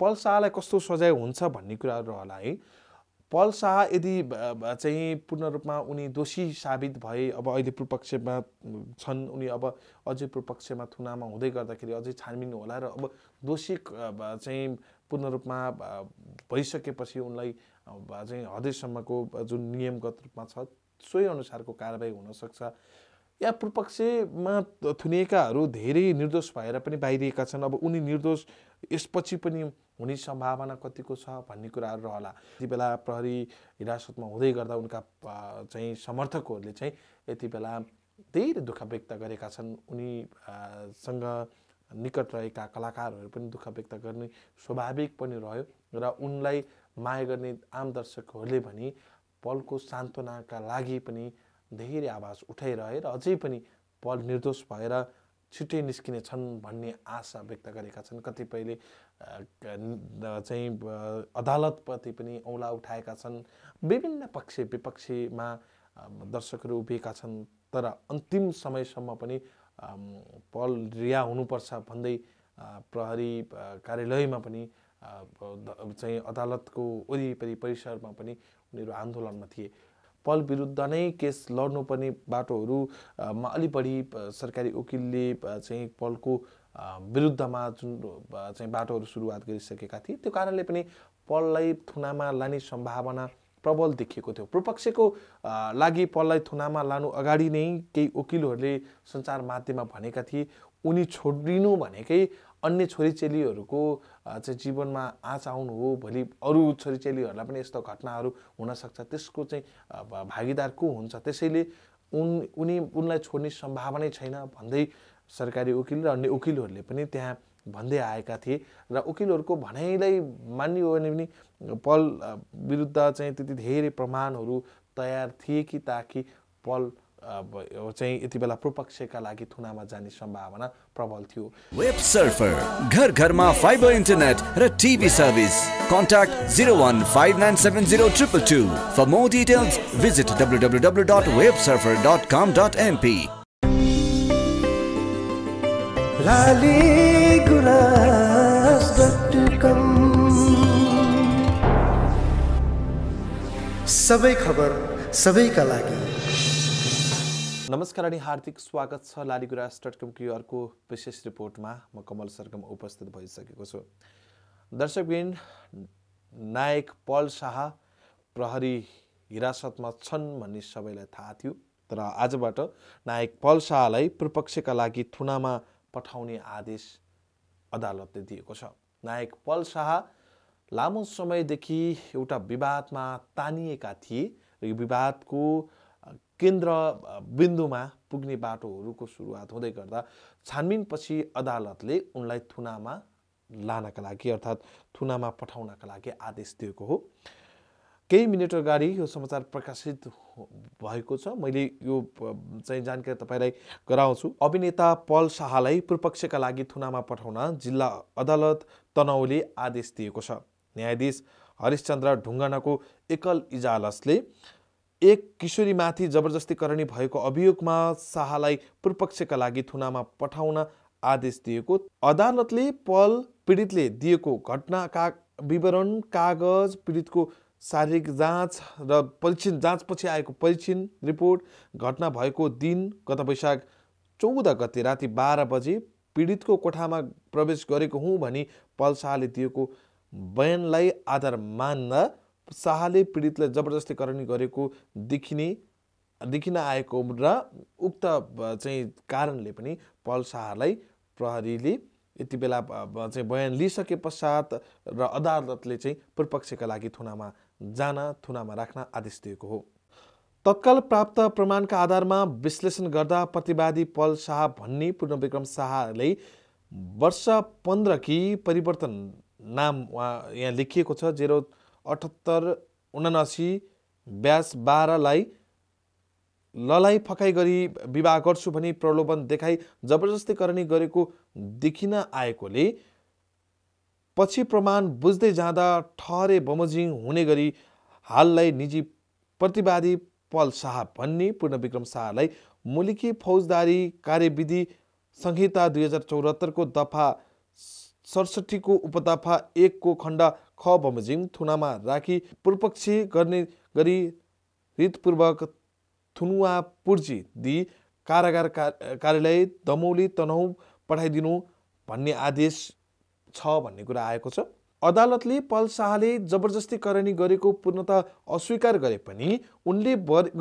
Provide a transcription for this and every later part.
पल शाहलाई कस्तो सजाय हुन्छ भन्ने कुराहरू होला है पल शाह यदि चाहिँ पूर्ण रूपमा उनी दोषी साबित भए अब अहिले पूर्वपक्षमा छन् उनी अब अझै पूर्वपक्षमा थुनामा हुँदै गर्दाखेरि अझै छानबिन होला र अब दोषी चाहिँ पूर्ण रूपमा भइसकेपछि उनलाई चाहिँ हदैसम्मको जुन नियमगत रूपमा छ सोही अनुसारको कारवाही हुनसक्छ या पूर्वपक्षमा थुनिएकाहरू धेरै निर्दोष भएर पनि बाहिरिएका छन् अब उनी निर्दोष यसपछि पनि हुने सम्भावना कतिको छ भन्ने कुराहरू रहला यति बेला प्रहरी हिरासतमा हुँदै गर्दा उनका चाहिँ समर्थकहरूले चाहिँ यति बेला धेरै दुःख व्यक्त गरेका छन् उनीसँग निकट रहेका कलाकारहरू पनि दुःख व्यक्त गर्ने स्वाभाविक पनि रह्यो र उनलाई माया गर्ने आम दर्शकहरूले भने पलको सान्त्वनाका लागि पनि धेरै आवाज उठाइरहे र अझै पनि पल निर्दोष भएर छिट्टै निस्किनेछन् भन्ने आशा व्यक्त गरेका छन् कतिपयले चाहिँ अदालतप्रति पनि औँला उठाएका छन् विभिन्न पक्ष विपक्षीमा दर्शकहरू उभिएका छन् तर अन्तिम समयसम्म पनि पल रिया हुनुपर्छ भन्दै प्रहरी कार्यालयमा पनि चाहिँ अदालतको वरिपरि परिसरमा पनि उनीहरू आन्दोलनमा थिए पल विरुद्ध नै केस लड्नुपर्ने बाटोहरूमा अलि बढी सरकारी वकिलले चाहिँ पलको विरुद्धमा जुन चाहिँ बाटोहरू सुरुवात गरिसकेका थिए त्यो कारणले पनि पललाई थुनामा लाने सम्भावना प्रबल देखिएको थियो प्रपक्षको लागि पललाई थुनामा लानु अगाडि नै केही वकिलहरूले सञ्चार माध्यममा भनेका थिए उनी छोडिनु भनेकै अन्य छोरी छोरीचेलीहरूको चाहिँ जीवनमा आँच आउनु हो भोलि अरू छोरीचेलीहरूलाई पनि यस्तो घटनाहरू हुनसक्छ त्यसको चाहिँ भागीदार को हुन्छ त्यसैले उन उनी उनलाई छोड्ने सम्भावनै छैन भन्दै सरकारी वकिल र अन्य वकिलहरूले पनि त्यहाँ भन्दै आएका थिए र वकिलहरूको भनाइलाई मान्ने भने पनि पल विरुद्ध चाहिँ त्यति धेरै प्रमाणहरू तयार थिए कि ताकि पल अब यो चाहिँ यति बेला प्रोपक्षका लागि थुनामा जाने सम्भावना प्रबल थियो वेब सर्फर घर घरमा फाइबर इन्टरनेट र TV service contact zero one five nine seven zero triple two for more details visit W W W dot web surfer dot com dot MP com सबै खबर सबैका लागि नमस्कार अनि हार्दिक स्वागत छ लालीगुराज डट कमको अर्को विशेष रिपोर्टमा म कमल सरगम उपस्थित भइसकेको छु दर्शकबिन नायक पल शाह प्रहरी हिरासतमा छन् भन्ने सबैलाई थाहा थियो तर आजबाट नायक पल शाहलाई प्रपक्षका लागि थुनामा पठाउने आदेश अदालतले दिएको छ नायक पल शाह लामो समयदेखि एउटा विवादमा तानिएका थिए र यो विवादको केन्द्र बिन्दुमा पुग्ने बाटोहरूको सुरुवात हुँदै गर्दा छानबिनपछि अदालतले उनलाई थुनामा लानका लागि अर्थात् थुनामा पठाउनका लागि आदेश दिएको हो केही मिनट अगाडि यो समाचार प्रकाशित भएको छ मैले यो चाहिँ जानकारी तपाईँलाई गराउँछु अभिनेता पल शाहलाई पूर्वपक्षका लागि थुनामा पठाउन जिल्ला अदालत तनाउले आदेश दिएको छ न्यायाधीश हरिश्चन्द्र ढुङ्गानाको एकल इजालसले एक किशोरीमाथि जबरजस्तीकरणी भएको अभियोगमा शाहलाई पूर्वपक्षका लागि थुनामा पठाउन आदेश दिएको अदालतले पल पीडितले दिएको घटना का विवरण कागज पीडितको शारीरिक जाँच र परीक्षण जाँचपछि आएको परीक्षण रिपोर्ट घटना भएको दिन गत वैशाख चौध गते राति बाह्र बजे पीडितको कोठामा प्रवेश गरेको हुँ भनी पल शाहले दिएको बयानलाई आधार मान्न शाहले पीडितलाई जबरजस्ती करणी गरेको देखिने देखिन आएको र उक्त चाहिँ कारणले पनि पल शाहलाई प्रहरीले यति बेला चाहिँ बयान लिइसके पश्चात र अदालतले चाहिँ पूर्वपक्षका लागि थुनामा जान थुनामा राख्न आदेश दिएको हो तत्काल प्राप्त प्रमाणका आधारमा विश्लेषण गर्दा प्रतिवादी पल शाह भन्ने पूर्णविक्रम शाहले वर्ष पन्ध्र कि परिवर्तन नाम यहाँ लेखिएको छ जेरो अठहत्तर उनासी ब्यास बाह्रलाई ललाई फकाइ गरी विवाह गर्छु भनी प्रलोभन देखाइ जबरजस्ती करणी गरेको देखिन आएकोले पछि प्रमाण बुझ्दै जाँदा ठहरे बमोजिङ हुने गरी हाललाई निजी प्रतिवादी पल शाह भन्ने पूर्णविक्रम शाहलाई मुलुकी फौजदारी कार्यविधि संहिता दुई हजार चौहत्तरको दफा सडसठीको उपदफा एकको खण्ड ख बमोजिम थुनामा राखी पूर्वपक्षी गर्ने गरी रितपूर्वक थुनुवा पुर्जी दि कारागार कार्यालय दमौली तनहु पठाइदिनु भन्ने आदेश छ भन्ने कुरा आएको छ अदालतले पल शाहले जबरजस्ती गरेको पूर्णत अस्वीकार गरे पनि उनले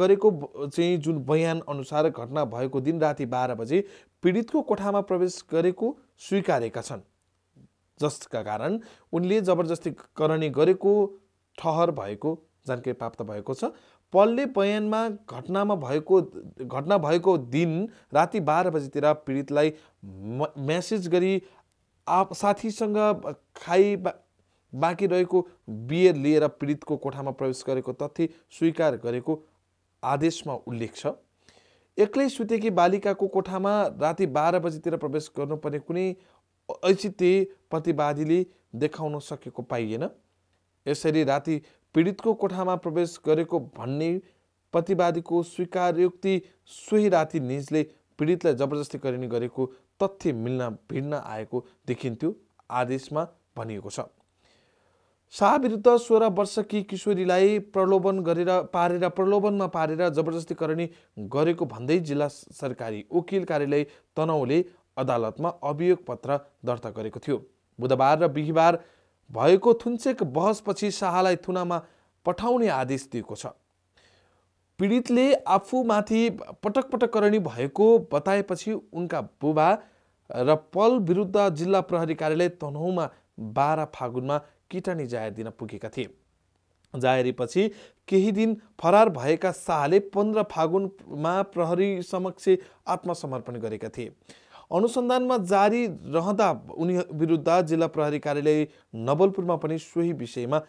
गरेको चाहिँ जुन बयान अनुसार घटना भएको दिन राति बाह्र बजे पीडितको कोठामा प्रवेश गरेको स्वीकारेका छन् जसका कारण उनले जबरजस्तीकरणी गरेको ठहर भएको जानकारी प्राप्त भएको छ पलले बयानमा घटनामा भएको घटना भएको दिन राति बाह्र बजीतिर पीडितलाई म्यासेज गरी आप साथीसँग खाइ बा, बाँकी रहेको बियर लिएर पीडितको कोठामा प्रवेश गरेको तथ्य स्वीकार गरेको आदेशमा उल्लेख छ एक्लै सुतेकी बालिकाको कोठामा राति बाह्र बजीतिर प्रवेश गर्नुपर्ने कुनै ऐचित्य प्रतिवादीले देखाउन सकेको पाइएन यसरी राति पीडितको कोठामा प्रवेश गरेको भन्ने प्रतिवादीको स्वीकारयुक्ति सोही राति निजले पीडितलाई जबरजस्ती गरिने गरेको तथ्य मिल्न भिड्न आएको देखिन्थ्यो आदेशमा भनिएको छ शाह विरुद्ध सोह्र वर्षकी किशोरीलाई प्रलोभन गरेर पारेर प्रलोभनमा पारेर जबरजस्ती गरेको भन्दै जिल्ला सरकारी वकिल कार्यालय तनहुले अदालतमा अभियोग पत्र दर्ता गरेको थियो बुधबार र बिहिबार भएको थुन्चेक बहसपछि शाहलाई थुनामा पठाउने आदेश दिएको छ पीडितले आफूमाथि पटक पटक पटककरणी भएको बताएपछि उनका बुबा र पल विरुद्ध जिल्ला प्रहरी कार्यालय तनहुमा बाह्र फागुनमा किटानी जाहेर दिन पुगेका थिए जाहेरीपछि केही दिन फरार भएका शाहले पन्ध्र फागुनमा प्रहरी समक्ष आत्मसमर्पण गरेका थिए अनुसन्धानमा जारी रहँदा उनी विरुद्ध जिल्ला प्रहरी कार्यालय नवलपुरमा पनि सोही विषयमा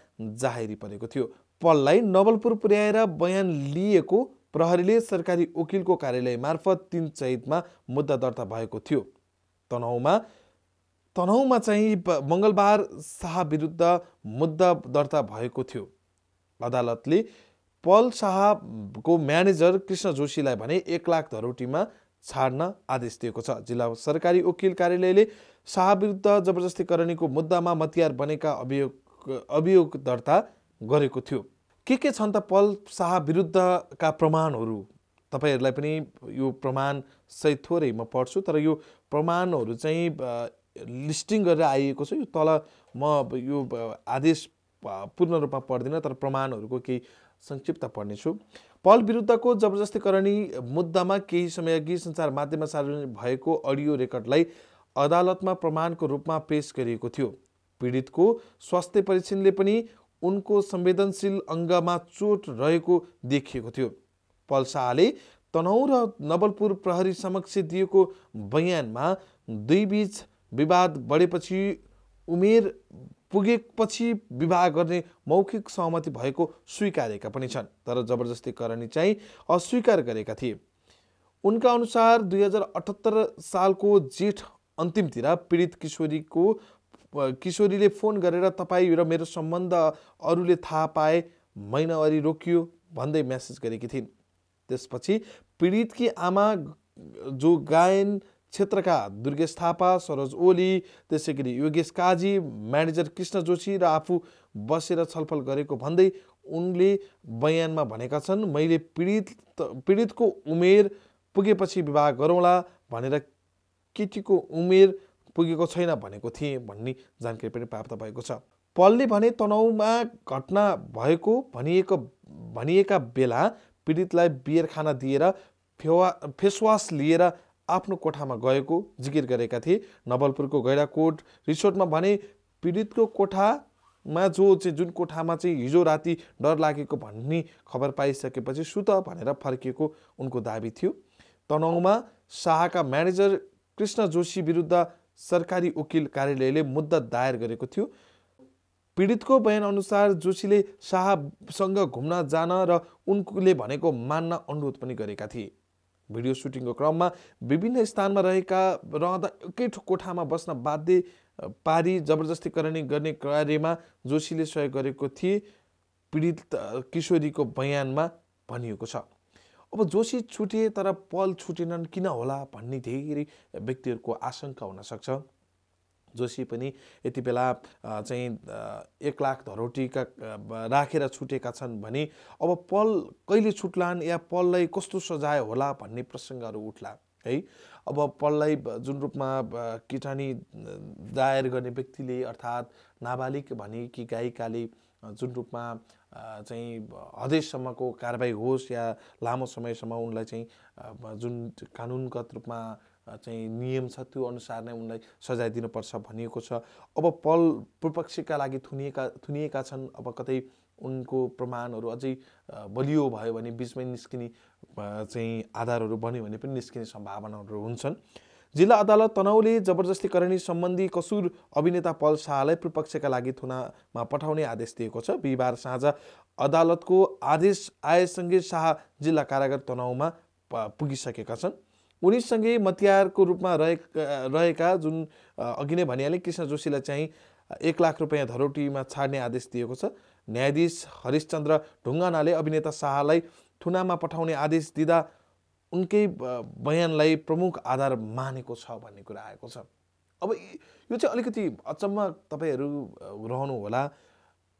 जाहेरी परेको थियो पललाई नवलपुर पुर्याएर बयान लिएको प्रहरीले सरकारी वकिलको कार्यालय मार्फत तिन चैतमा मुद्दा दर्ता भएको थियो तनहुमा तनहुमा चाहिँ मङ्गलबार शाह विरुद्ध मुद्दा दर्ता भएको थियो अदालतले पल शाहको म्यानेजर कृष्ण जोशीलाई भने एक लाख धरोटीमा छाड्न आदेश दिएको छ जिल्ला सरकारी वकिल कार्यालयले शाह विरुद्ध जबरजस्तीकरणीको मुद्दामा मतियार बनेका अभियोग अभियोग दर्ता गरेको थियो के के छन् त पल शाह विरुद्धका प्रमाणहरू तपाईँहरूलाई पनि यो प्रमाण प्रमाणसहित थोरै म पढ्छु तर यो प्रमाणहरू चाहिँ लिस्टिङ गरेर आइएको छ यो तल म यो आदेश पूर्ण रूपमा पढ्दिनँ तर प्रमाणहरूको केही संक्षिप्त पढ्नेछु पल विरुद्धको जबरजस्तीकरणी मुद्दामा केही समयअघि सञ्चार माध्यममा सार्वजनिक भएको अडियो रेकर्डलाई अदालतमा प्रमाणको रूपमा पेश गरिएको थियो पीडितको स्वास्थ्य परीक्षणले पनि उनको संवेदनशील अङ्गमा चोट रहेको देखिएको थियो पल शाहले तनहु र नवलपुर प्रहरी समक्ष दिएको बयानमा दुई दुईबीच विवाद बढेपछि उमेर पुगेपछि विवाह गर्ने मौखिक सहमति भएको स्वीकारेका पनि छन् तर जबरजस्ती गर्ने चाहिँ अस्वीकार गरेका थिए उनका अनुसार दुई हजार अठहत्तर सालको जेठ अन्तिमतिर पीडित किशोरीको किशोरीले फोन गरेर तपाईँ र मेरो सम्बन्ध अरूले थाहा पाए महिनावारी रोकियो भन्दै म्यासेज गरेकी थिइन् त्यसपछि पीडितकी आमा जो गायन क्षेत्रका दुर्गेश थापा सरोज ओली त्यसै गरी योगेश काजी म्यानेजर कृष्ण जोशी र आफू बसेर छलफल गरेको भन्दै उनले बयानमा भनेका छन् मैले पीडित पीडितको उमेर पुगेपछि विवाह गरौँला भनेर केटीको उमेर पुगेको छैन भनेको थिएँ भन्ने जानकारी पनि प्राप्त भएको छ पलले भने तनाउमा घटना भएको भनिएको भनिएका बेला पीडितलाई बियर खाना दिएर फेवा फेसवास लिएर आफ्नो कोठामा गएको जिकिर गरेका थिए नवलपुरको गैराकोट रिसोर्टमा भने पीडितको कोठामा जो चाहिँ जुन कोठामा चाहिँ हिजो राति डर लागेको भन्ने खबर पाइसकेपछि सुत भनेर फर्किएको उनको दाबी थियो तनहुमा शाहका म्यानेजर कृष्ण जोशी विरुद्ध सरकारी वकिल कार्यालयले मुद्दा दायर गरेको थियो पीडितको बयानअनुसार जोशीले शाहसँग घुम्न जान र उनले भनेको मान्न अनुरोध पनि गरेका थिए भिडियो सुटिङको क्रममा विभिन्न स्थानमा रहेका रहँदा एकै कोठामा बस्न बाध्य पारी जबरजस्तीकरण गर्ने कार्यमा जोशीले सहयोग गरेको थिए पीडित किशोरीको बयानमा भनिएको छ अब जोशी छुटे तर पल छुटेनन् किन होला भन्ने धेरै व्यक्तिहरूको आशंका हुनसक्छ जोशी पनि यति बेला चाहिँ एक लाख धरोटीका राखेर छुटेका छन् भने अब पल कहिले छुट्लान् या पललाई कस्तो सजाय होला भन्ने प्रसङ्गहरू उठला है अब पललाई जुन रूपमा किटानी दायर गर्ने व्यक्तिले अर्थात् नाबालिग भने कि गायिकाले जुन रूपमा चाहिँ हदेशसम्मको कारवाही होस् या लामो समयसम्म उनलाई चाहिँ जुन कानुनगत रूपमा चाहिँ नियम छ त्यो अनुसार नै उनलाई सजाय दिनुपर्छ भनिएको छ अब पल विपक्षका लागि थुनिएका थुनिएका छन् अब कतै उनको प्रमाणहरू अझै बलियो भयो भने बिचमै निस्किने चाहिँ आधारहरू बन्यो भने पनि निस्किने सम्भावनाहरू हुन्छन् जिल्ला अदालत तनाउले जबरजस्ती करणी सम्बन्धी कसुर अभिनेता पल शाहलाई प्रपक्षका लागि थुनामा पठाउने आदेश दिएको छ बिहिबार साँझ अदालतको आदेश आएसँगै शाह जिल्ला कारागार तनाउमा पुगिसकेका छन् उनीसँगै मतियारको रूपमा रहे रहेका जुन अघि नै भनिहालेँ कृष्ण जोशीलाई चाहिँ एक लाख रुपियाँ धरोटीमा छाड्ने आदेश दिएको छ न्यायाधीश हरिश्चन्द्र ढुङ्गानाले अभिनेता शाहलाई थुनामा पठाउने आदेश दिँदा उनकै बयानलाई प्रमुख आधार मानेको छ भन्ने कुरा आएको छ अब यो चाहिँ अलिकति अचम्म तपाईँहरू रहनुहोला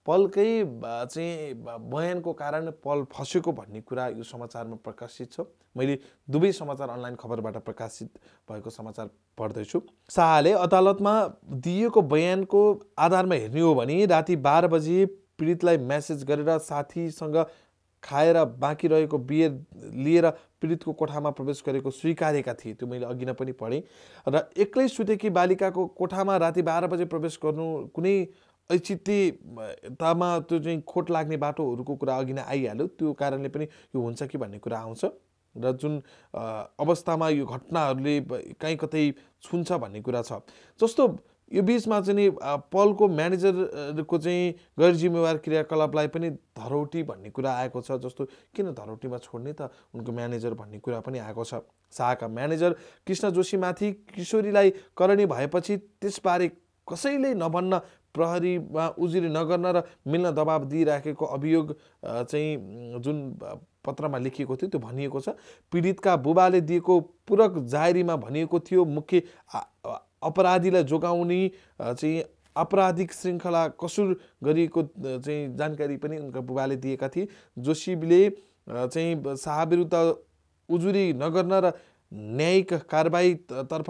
पलकै चाहिँ बयानको कारण पल फसेको भन्ने कुरा यो समाचारमा प्रकाशित छ मैले दुवै समाचार अनलाइन खबरबाट प्रकाशित भएको समाचार पढ्दैछु शाहले अदालतमा दिएको बयानको आधारमा हेर्ने हो भने राति बाह्र बजे पीडितलाई म्यासेज गरेर साथीसँग खाएर बाँकी रहेको बियर लिएर पीडितको कोठामा प्रवेश गरेको स्वीकारेका थिए त्यो मैले अघि नै पनि पढेँ र एक्लै सुतेकी बालिकाको कोठामा राति बाह्र बजे प्रवेश गर्नु कुनै ऐचित्य तामा त्यो चाहिँ खोट लाग्ने बाटोहरूको कुरा अघि नै आइहाल्यो त्यो कारणले पनि यो हुन्छ कि भन्ने कुरा आउँछ र जुन अवस्थामा यो घटनाहरूले काहीँ कतै छुन्छ भन्ने कुरा छ जस्तो यो बिचमा चाहिँ नि पलको म्यानेजरको चाहिँ गैर जिम्मेवार क्रियाकलापलाई पनि धरौटी भन्ने कुरा आएको छ जस्तो किन धरौटीमा छोड्ने त उनको म्यानेजर भन्ने कुरा पनि आएको छ शाहका म्यानेजर कृष्ण जोशीमाथि किशोरीलाई करणी भएपछि त्यसबारे कसैले नभन्न प्रहरीमा उजुरी नगर्न र मिल्न दबाब दिइराखेको अभियोग चाहिँ जुन पत्रमा लेखिएको थियो त्यो भनिएको छ पीडितका बुबाले दिएको पूरक जाहेरीमा भनिएको थियो मुख्य अपराधीलाई जोगाउने चाहिँ आपराधिक श्रृङ्खला कसुर गरिएको चाहिँ जानकारी पनि उनका बुबाले दिएका थिए जोशीबले चाहिँ शाह विरुद्ध उजुरी नगर्न र न्यायिक तर्फ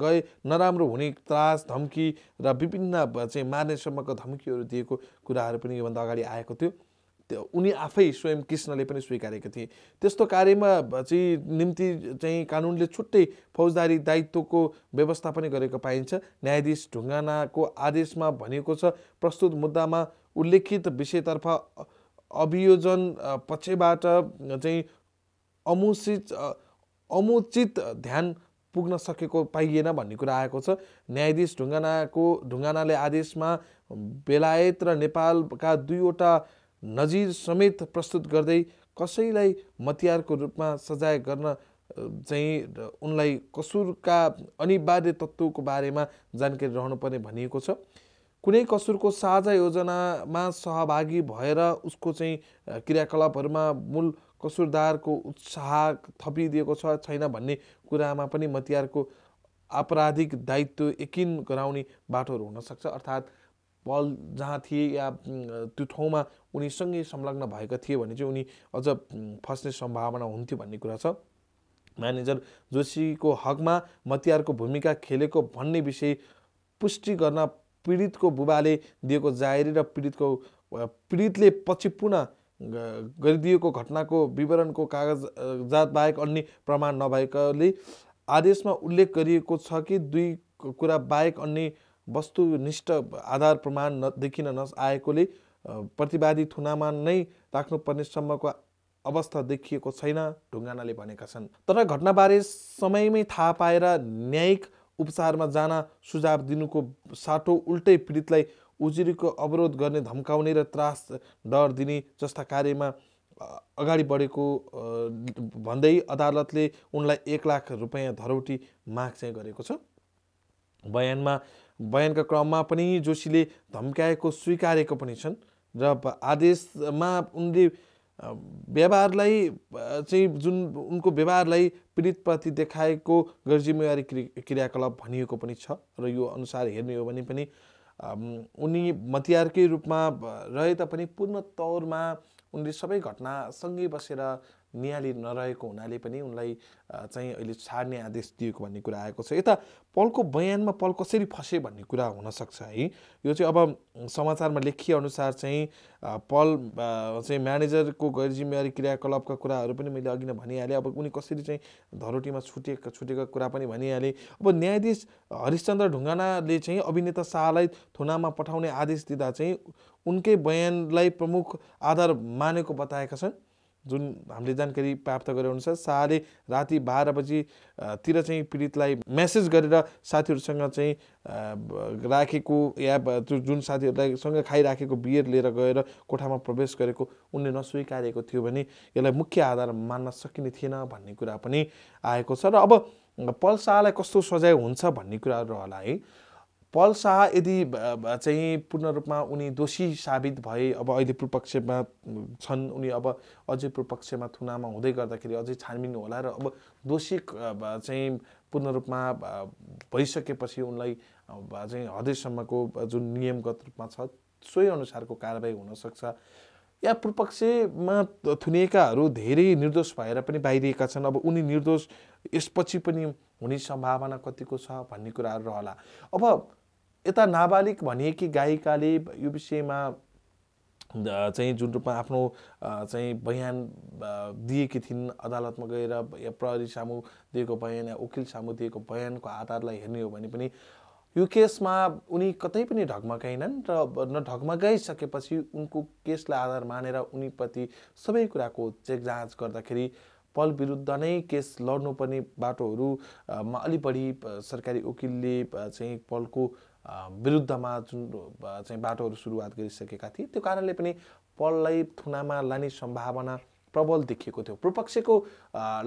गए नराम्रो हुने त्रास धम्की र विभिन्न चाहिँ मार्नेसम्मको धम्कीहरू दिएको कुराहरू पनि योभन्दा अगाडि आएको थियो त्यो उनी आफै स्वयं कृष्णले पनि स्वीकारेका थिए त्यस्तो कार्यमा चाहिँ निम्ति चाहिँ कानुनले छुट्टै फौजदारी दायित्वको व्यवस्था पनि गरेको पाइन्छ न्यायाधीश ढुङ्गानाको आदेशमा भनिएको छ प्रस्तुत मुद्दामा उल्लेखित विषयतर्फ अभियोजन पक्षबाट चाहिँ अमुसित अमुचित ध्यान पुग्न सकेको पाइएन भन्ने कुरा आएको छ न्यायाधीश ढुङ्गानाको ढुङ्गानाले आदेशमा बेलायत र नेपालका दुईवटा नजिर समेत प्रस्तुत गर्दै कसैलाई मतियारको रूपमा सजाय गर्न चाहिँ उनलाई कसुरका अनिवार्य तत्त्वको बारेमा जानकारी रहनुपर्ने भनिएको छ कुनै कसुरको साझा योजनामा सहभागी भएर उसको चाहिँ क्रियाकलापहरूमा मूल कसुरदारको उत्साह थपिदिएको छ छैन भन्ने कुरामा पनि मतियारको आपराधिक दायित्व यकिन गराउने बाटोहरू हुनसक्छ अर्थात् पल जहाँ थिए या त्यो ठाउँमा उनीसँगै संलग्न भएका थिए भने चाहिँ उनी अझ फस्ने सम्भावना हुन्थ्यो भन्ने कुरा छ म्यानेजर जोशीको हकमा मतियारको भूमिका खेलेको भन्ने विषय पुष्टि गर्न पीडितको बुबाले दिएको जाहेरी र पीडितको पीडितले पछि पुनः गरिदिएको घटनाको विवरणको कागज जात बाहेक अन्य प्रमाण नभएकाले आदेशमा उल्लेख गरिएको छ कि दुई कुरा बाहेक अन्य वस्तुनिष्ठ आधार प्रमाण न देखिन आएकोले प्रतिवादी थुनामा नै सम्मको अवस्था देखिएको छैन ढुङ्गानाले भनेका छन् तर घटनाबारे समयमै थाहा पाएर न्यायिक उपचारमा जान सुझाव दिनुको साटो उल्टै पीडितलाई उजुरीको अवरोध गर्ने धम्काउने र त्रास डर दिने जस्ता कार्यमा अगाडि बढेको भन्दै अदालतले उनलाई एक लाख रुपियाँ धरौटी माग चाहिँ गरेको छ बयानमा बयानका क्रममा पनि जोशीले धम्काएको स्वीकारेको पनि छन् र आदेशमा उनले व्यवहारलाई चाहिँ जुन उनको व्यवहारलाई पीडितप्रति देखाएको क्रि क्रियाकलाप भनिएको पनि छ र यो अनुसार हेर्ने हो भने पनि उनी मतियारकै रूपमा रहे तापनि पूर्ण तौरमा उनले सबै घटनासँगै बसेर नियाली नरहेको हुनाले पनि उनलाई चाहिँ अहिले छाड्ने आदेश दिएको भन्ने कुरा आएको छ यता पलको बयानमा पल कसरी फसे भन्ने कुरा हुनसक्छ है यो चाहिँ अब समाचारमा लेखिएअनुसार चाहिँ पल चाहिँ म्यानेजरको गैर जिम्मेवारी क्रियाकलापका कुराहरू पनि मैले अघि नै भनिहालेँ अब उनी कसरी चाहिँ धरोटीमा छुटिएको छुटेको कुरा पनि भनिहालेँ अब न्यायाधीश हरिश्चन्द्र ढुङ्गानाले चाहिँ अभिनेता शाहलाई थुनामा पठाउने आदेश दिँदा चाहिँ उनकै बयानलाई प्रमुख आधार मानेको बताएका छन् जुन हामीले जानकारी प्राप्त गरे अनुसार शाहले राति बाह्र बजीतिर चाहिँ पीडितलाई मेसेज गरेर साथीहरूसँग चाहिँ राखेको या त्यो जुन साथीहरूलाई सँग खाइराखेको बियर लिएर गएर कोठामा प्रवेश गरेको उनले नस्वीकारेको थियो भने यसलाई मुख्य आधार मान्न सकिने थिएन भन्ने कुरा पनि आएको छ र अब पल शाहलाई कस्तो सजाय हुन्छ भन्ने कुराहरू होला है पल शाह यदि चाहिँ पूर्ण रूपमा उनी दोषी साबित भए अब अहिले पूर्वपक्षमा छन् उनी अब अझै पूर्वपक्षमा थुनामा हुँदै गर्दाखेरि अझै छानबिन होला र अब दोषी चाहिँ पूर्ण रूपमा भइसकेपछि उनलाई चाहिँ हदैसम्मको जुन नियमगत रूपमा छ सोही अनुसारको कारवाही हुनसक्छ या पूर्वपक्षमा थुनिएकाहरू धेरै निर्दोष भएर पनि बाहिरिएका छन् अब उनी निर्दोष यसपछि पनि हुने सम्भावना कतिको छ भन्ने कुराहरू रहला अब यता नाबालिग भनिएकी गायिकाले यो विषयमा चाहिँ जुन रूपमा आफ्नो चाहिँ बयान दिएकी थिइन् अदालतमा गएर या प्रहरी सामु दिएको बयान या वकिल सामु दिएको बयानको आधारलाई हेर्ने हो भने पनि यो केसमा उनी कतै पनि ढकमकाइनन् र न ढकमकाइसकेपछि उनको केसलाई आधार मानेर उनीप्रति सबै कुराको चेक जाँच गर्दाखेरि पल विरुद्ध नै केस लड्नुपर्ने बाटोहरूमा अलि बढी सरकारी वकिलले चाहिँ पलको विरुद्धमा जुन चाहिँ बाटोहरू सुरुवात गरिसकेका थिए त्यो कारणले पनि पललाई थुनामा लाने सम्भावना प्रबल देखिएको थियो प्रपक्षको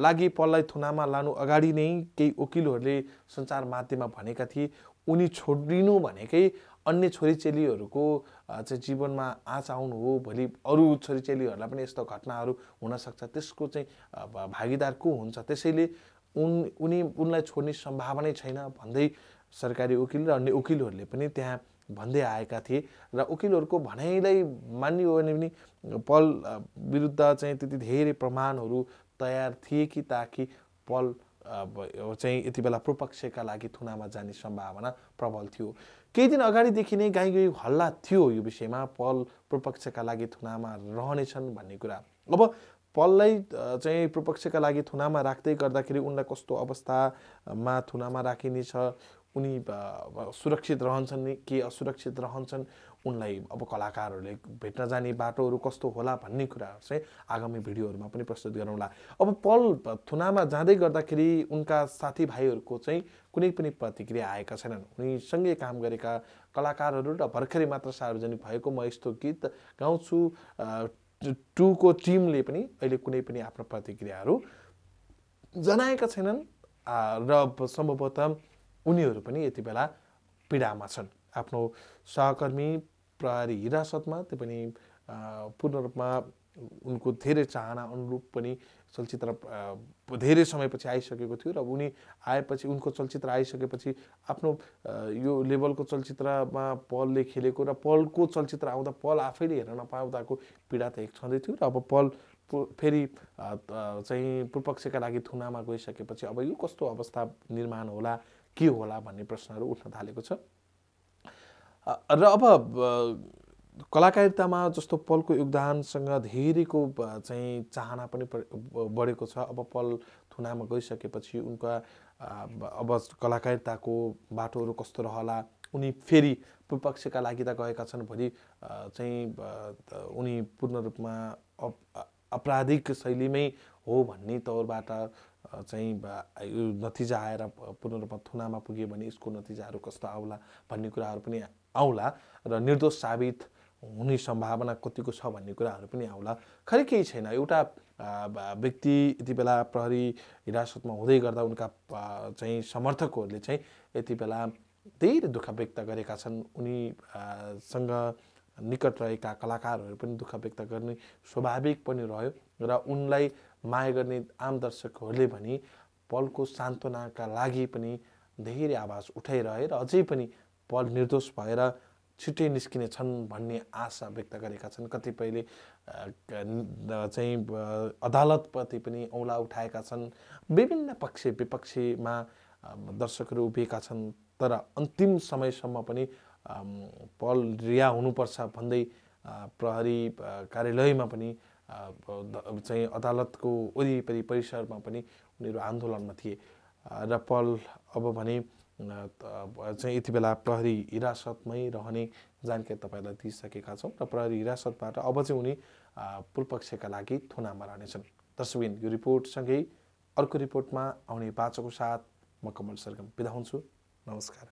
लागि पललाई थुनामा लानु अगाडि नै केही वकिलहरूले सञ्चार माध्यममा भनेका थिए उनी छोडिनु भनेकै अन्य छोरी चेलीहरूको चाहिँ जीवनमा आँच आउनु हो भोलि अरू छोरीचेलीहरूलाई पनि यस्तो घटनाहरू हुनसक्छ त्यसको चाहिँ भागीदार को हुन्छ त्यसैले उन उनी उनलाई छोड्ने सम्भावनै छैन भन्दै सरकारी वकिल र अन्य वकिलहरूले पनि त्यहाँ भन्दै आएका थिए र वकिलहरूको भनाइलाई मान्ने भने पनि पल विरुद्ध चाहिँ त्यति धेरै प्रमाणहरू तयार थिए कि ताकि पल चाहिँ यति बेला प्रपक्षका लागि थुनामा जाने सम्भावना प्रबल थियो केही दिन अगाडिदेखि नै गाई गाई हल्ला थियो यो विषयमा पल प्रपक्षका लागि थुनामा रहनेछन् भन्ने कुरा अब पललाई चाहिँ प्रपक्षका लागि थुनामा राख्दै गर्दाखेरि उनलाई कस्तो अवस्थामा थुनामा राखिनेछ उनी सुरक्षित रहन्छन् कि असुरक्षित रहन्छन् उनलाई अब कलाकारहरूले भेट्न जाने बाटोहरू कस्तो होला भन्ने कुराहरू चाहिँ आगामी भिडियोहरूमा पनि प्रस्तुत गरौँला अब पल थुनामा जाँदै गर्दाखेरि उनका साथीभाइहरूको चाहिँ कुनै पनि प्रतिक्रिया आएका छैनन् उनीसँगै काम गरेका कलाकारहरू र भर्खरै मात्र सार्वजनिक भएको म यस्तो गीत गाउँछु टुको टिमले पनि अहिले कुनै पनि आफ्नो प्रतिक्रियाहरू जनाएका छैनन् र सम्भवतः उनीहरू पनि यति बेला पीडामा छन् आफ्नो सहकर्मी प्रहरी हिरासतमा त्यो पनि पूर्ण रूपमा उनको धेरै चाहना अनुरूप पनि चलचित्र धेरै समयपछि आइसकेको थियो र उनी आएपछि उनको चलचित्र आइसकेपछि आफ्नो यो लेभलको चलचित्रमा पलले खेलेको र पलको चलचित्र आउँदा पल आफैले हेर्न नपाउँदाको पीडा त एक छँदै थियो र अब पल फेरि चाहिँ पूर्वपक्षका लागि थुनामा गइसकेपछि अब यो कस्तो अवस्था निर्माण होला के होला भन्ने प्रश्नहरू उठ्न थालेको छ र अब कलाकारितामा जस्तो पलको योगदानसँग धेरैको चाहिँ चाहना पनि बढेको छ अब पल थुनामा गइसकेपछि उनका अब कलाकारिताको बाटोहरू कस्तो रहला उनी फेरि विपक्षका लागि त गएका छन् भोलि चाहिँ उनी पूर्ण रूपमा अपराधिक शैलीमै हो भन्ने तौरबाट चाहिँ यो नतिजा आएर पूर्ण रूपमा थुनामा पुग्यो भने यसको नतिजाहरू कस्तो आउला भन्ने कुराहरू पनि आउला र निर्दोष साबित हुने सम्भावना कतिको छ भन्ने कुराहरू पनि आउला खरि केही छैन एउटा व्यक्ति यति बेला प्रहरी हिरासतमा हुँदै गर्दा उनका चाहिँ समर्थकहरूले चाहिँ यति बेला धेरै दुःख व्यक्त गरेका छन् उनीसँग निकट रहेका कलाकारहरू पनि दुःख व्यक्त गर्ने स्वाभाविक पनि रह्यो र उनलाई माया गर्ने आम दर्शकहरूले भने पलको सान्त्वनाका लागि पनि धेरै आवाज उठाइरहे र अझै पनि पल निर्दोष भएर छिट्टै छन् भन्ने आशा व्यक्त गरेका छन् कतिपयले चाहिँ अदालतप्रति पनि औँला उठाएका छन् विभिन्न पक्ष विपक्षमा दर्शकहरू उभिएका छन् तर अन्तिम समयसम्म पनि पल रिया हुनुपर्छ भन्दै प्रहरी कार्यालयमा पनि चाहिँ अदालतको वरिपरि परिसरमा पनि उनीहरू आन्दोलनमा थिए र पल अब भने चाहिँ यति बेला प्रहरी हिरासतमै रहने जानकारी तपाईँलाई दिइसकेका छौँ र प्रहरी हिरासतबाट अब चाहिँ उनी पुल पक्षका लागि थुनामा रहनेछन् दर्शकबिन यो रिपोर्टसँगै अर्को रिपोर्टमा आउने बाचाको साथ म कमल सरगम बिदा हुन्छु नमस्कार